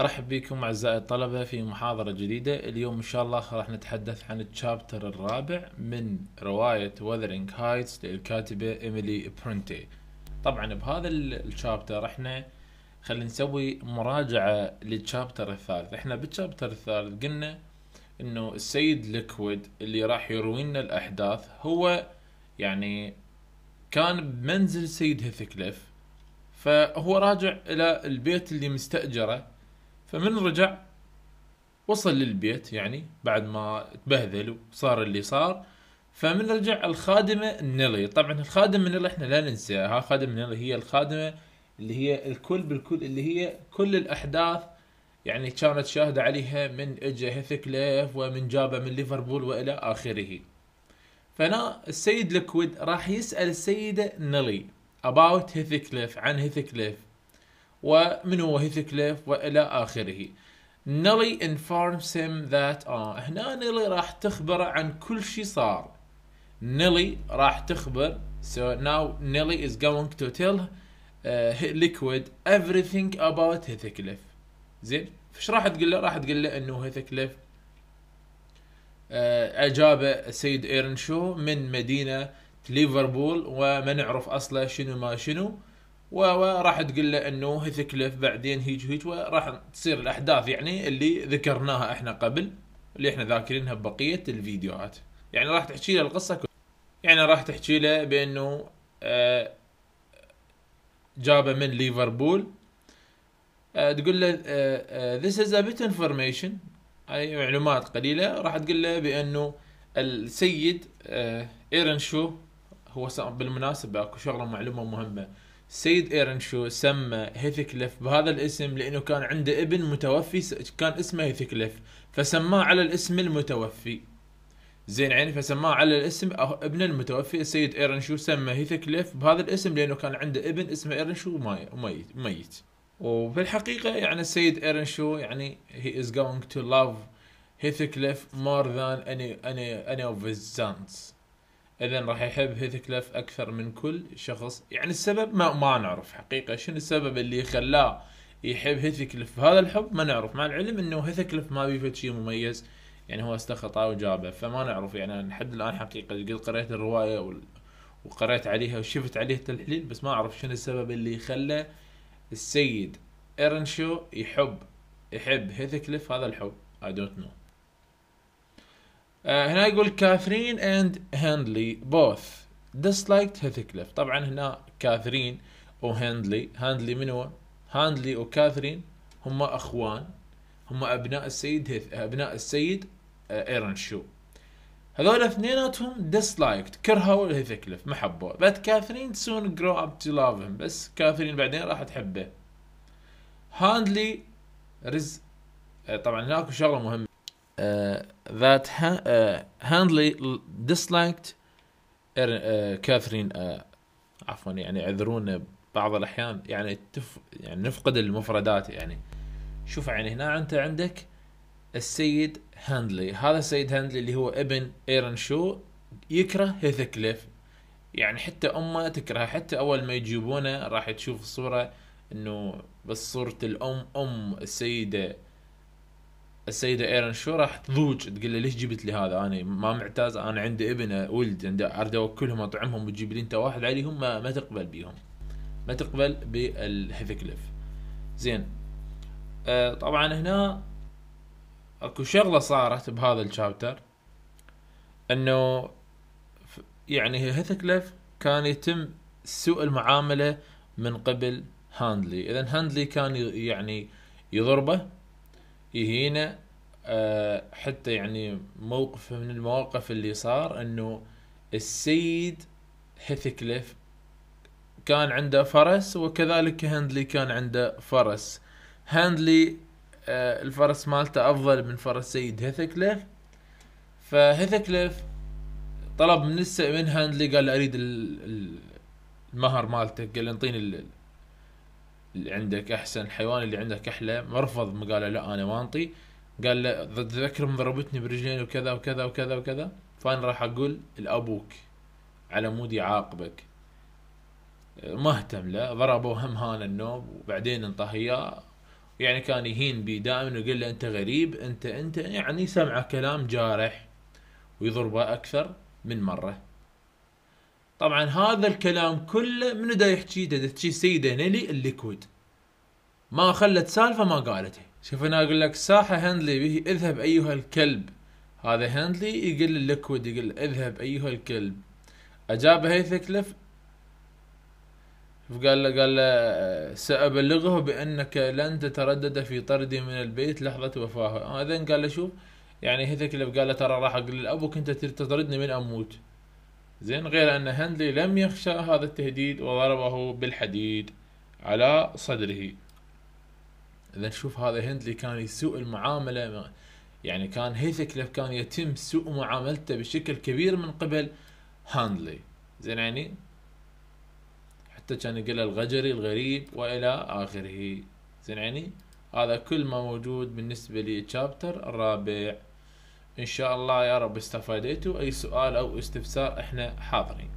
ارحب بكم اعزائي الطلبه في محاضره جديده اليوم ان شاء الله راح نتحدث عن الشابتر الرابع من روايه وذرينج هايتس للكاتبه ايميلي برنتي طبعا بهذا الشابتر احنا خلينا نسوي مراجعه للشابتر الثالث احنا بالشابتر الثالث قلنا انه السيد ليكويد اللي راح يروي لنا الاحداث هو يعني كان بمنزل سيد هيثكليف فهو راجع الى البيت اللي مستاجره فمن رجع وصل للبيت يعني بعد ما تبهذل وصار اللي صار فمن رجع الخادمة نيلي طبعا الخادمة نيلي احنا لا ننساها خادمة نيلي هي الخادمة اللي هي الكل بالكل اللي هي كل الأحداث يعني كانت شاهدة عليها من اجا هيثكليف ومن جابه من ليفربول والى اخره فهنا السيد لكويد راح يسأل السيدة نيلي about هيثكليف عن هيثكليف ومن هو هيثكليف والى اخره نلي انفارمز هيم ذات اه هنا نلي راح تخبره عن كل شيء صار نلي راح تخبر so now نلي is going to tell uh, Liquid everything about هيثكليف زين فش راح تقول له راح تقول له انه هيثكليف uh, آه، اجابه السيد ايرن شو من مدينه ليفربول وما نعرف اصله شنو ما شنو وراح تقول له انه هيثكليف بعدين هيج هيج وراح تصير الاحداث يعني اللي ذكرناها احنا قبل اللي احنا ذاكرينها ببقيه الفيديوهات يعني راح تحكي له القصه كلها يعني راح تحكي له بانه آه، جابه من ليفربول آه، تقول له آه، this از a bit انفورميشن اي معلومات قليله راح تقول له بانه السيد ايرن شو هو بالمناسبه اكو شغله معلومه مهمه سيد ايرنشو سمى هيثكليف بهذا الاسم لانه كان عنده ابن متوفي كان اسمه هيثكليف فسماه على الاسم المتوفي زين عيني فسماه على الاسم ابن المتوفي السيد ايرنشو سمى هيثكليف بهذا الاسم لانه كان عنده ابن اسمه ايرنشو ميت ميت وفي الحقيقه يعني السيد ايرنشو يعني هي از جوينج تو لاف هيثكليف مور ذان اني اني اني اوف his اذا راح يحب هيثكلف اكثر من كل شخص يعني السبب ما ما نعرف حقيقه شنو السبب اللي خلاه يحب هيثكلف هذا الحب ما نعرف مع العلم انه هيثكلف ما بيفه شيء مميز يعني هو استخطاه وجابه فما نعرف يعني لحد الان حقيقه قد قريت الروايه وقريت عليها وشفت عليها تحليل بس ما اعرف شنو السبب اللي خلى السيد ايرنشو يحب يحب هيثكلف هذا الحب اي دونت نو آه، هنا يقول كاثرين اند هاندلي بوث disliked هيثكليف طبعا هنا كاثرين وهاندلي هاندلي من هو؟ هاندلي وكاثرين هم اخوان هم ابناء السيد هيث... ابناء السيد آه، ايرن شو هذول اثنيناتهم disliked كرهوا هيثكليف ما حبوه بس كاثرين سون جرو اب تو لاف هيم بس كاثرين بعدين راح تحبه هاندلي رز آه، طبعا هناك شغله مهمه آه، that ha- uh, Handley disliked كاثرين آه، عفوا يعني يعذرونا بعض الاحيان يعني تف يعني نفقد المفردات يعني شوف يعني هنا انت عندك السيد هاندلي هذا السيد هاندلي اللي هو ابن ايرن شو يكره كليف يعني حتى امه تكرهه حتى اول ما يجيبونه راح تشوف الصوره انه بس صوره الام ام السيده السيده ايرن شو راح تضوج تقول له ليش جبت لي هذا انا ما معتاز انا عندي ابن ولد عندي اريد اوكلهم اطعمهم وتجيب لي انت واحد عليهم ما, ما تقبل بيهم ما تقبل بالهيفكليف زين آه طبعا هنا اكو شغله صارت بهذا الشابتر انه يعني هيثكليف كان يتم سوء المعامله من قبل هاندلي اذا هاندلي كان يعني يضربه يهينا آه، حتى يعني موقف من المواقف اللي صار انه السيد هيثكليف كان عنده فرس وكذلك هندلي كان عنده فرس هندلي آه، الفرس مالته افضل من فرس سيد هيثكليف فهيثكليف طلب من هندلي من هاندلي قال اريد المهر مالتك قال انطيني اللي عندك احسن الحيوان اللي عندك احلى ما رفض قال لا انا ما انطي قال له تذكر ضربتني برجلين وكذا وكذا وكذا وكذا فانا راح اقول لابوك على مود يعاقبك ما اهتم له ضربه وهم هان النوم وبعدين انطاه اياه يعني كان يهين بي دائما ويقول له انت غريب انت انت يعني سمعه كلام جارح ويضربه اكثر من مره طبعا هذا الكلام كله من دا يحكي دا تحكي السيده نيلي الليكويد ما خلت سالفه ما قالته شوف انا اقول لك ساحه هندلي به اذهب ايها الكلب هذا هندلي يقول الليكويد يقول اذهب ايها الكلب اجاب هيثكلف فقال له قال له سأبلغه بأنك لن تتردد في طردي من البيت لحظة وفاته آه إذن قال له شوف يعني هيثكلف قال له ترى راح أقول لأبوك أنت تطردني من أموت زين غير أن هندلي لم يخشى هذا التهديد وضربه بالحديد على صدره إذا شوف هذا هندلي كان يسوء المعاملة يعني كان هيثكليف كان يتم سوء معاملته بشكل كبير من قبل هاندلي زين يعني حتى كان يقول الغجري الغريب والى اخره زين يعني هذا كل ما موجود بالنسبه للشابتر الرابع ان شاء الله يا رب استفادتوا اي سؤال او استفسار احنا حاضرين